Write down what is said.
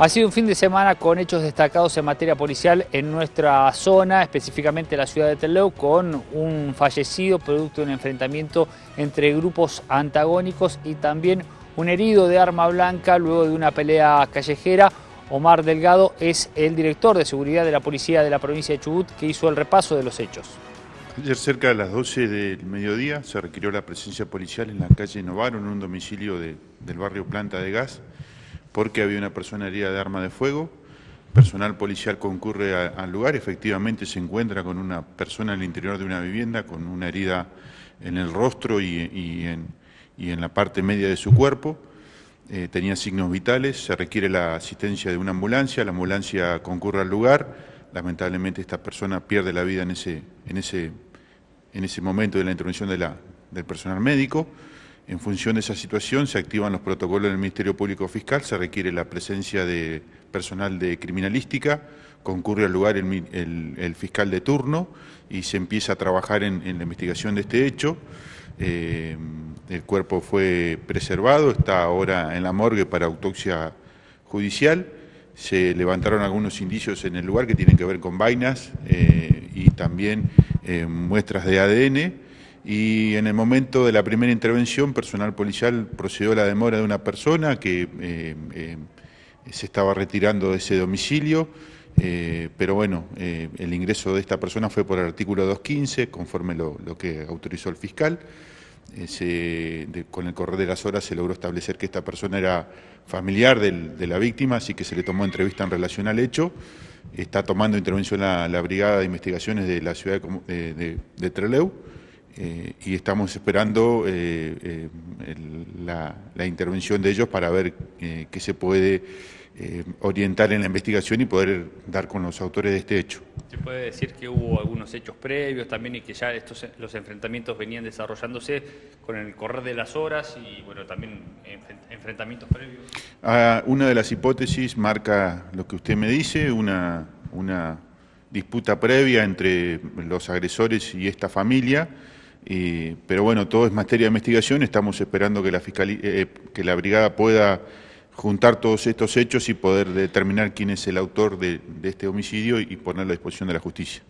Ha sido un fin de semana con hechos destacados en materia policial en nuestra zona, específicamente la ciudad de Teléu, con un fallecido producto de un enfrentamiento entre grupos antagónicos y también un herido de arma blanca luego de una pelea callejera. Omar Delgado es el director de seguridad de la policía de la provincia de Chubut que hizo el repaso de los hechos. Ayer cerca de las 12 del mediodía se requirió la presencia policial en la calle Novaro, en un domicilio del barrio Planta de Gas porque había una persona herida de arma de fuego. Personal policial concurre al lugar, efectivamente se encuentra con una persona en el interior de una vivienda con una herida en el rostro y, en, la parte media de su cuerpo. Eh, tenía signos vitales, se requiere la asistencia de una ambulancia, la ambulancia concurre al lugar. Lamentablemente esta persona pierde la vida en ese, momento de la intervención del personal médico. En función de esa situación se activan los protocolos del Ministerio Público Fiscal, se requiere la presencia de personal de criminalística, concurre al lugar el, fiscal de turno y se empieza a trabajar en, la investigación de este hecho. Eh, el cuerpo fue preservado, está ahora en la morgue para autopsia judicial. Se levantaron algunos indicios en el lugar que tienen que ver con vainas eh, y también eh, muestras de ADN y en el momento de la primera intervención, personal policial procedió a la demora de una persona que eh, eh, se estaba retirando de ese domicilio, eh, pero bueno, el ingreso de esta persona fue por el artículo 215, conforme lo, que autorizó el fiscal. con el correr de las horas se logró establecer que esta persona era familiar de la víctima, así que se le tomó entrevista en relación al hecho. Está tomando intervención la, Brigada de Investigaciones de la ciudad de, Treleu. de Trelew. Eh, y estamos esperando eh, eh, la, intervención de ellos para ver qué se puede orientar en la investigación y poder dar con los autores de este hecho. Se puede decir que hubo algunos hechos previos también y que ya estos los enfrentamientos venían desarrollándose con el correr de las horas y bueno también enfrentamientos previos. Ah, una de las hipótesis marca lo que usted me dice, una, una disputa previa entre los agresores y esta familia pero bueno, todo es materia de investigación, estamos esperando que la, eh, eh, que la Brigada pueda juntar todos estos hechos y poder determinar quién es el autor de este homicidio y ponerlo a disposición de la justicia.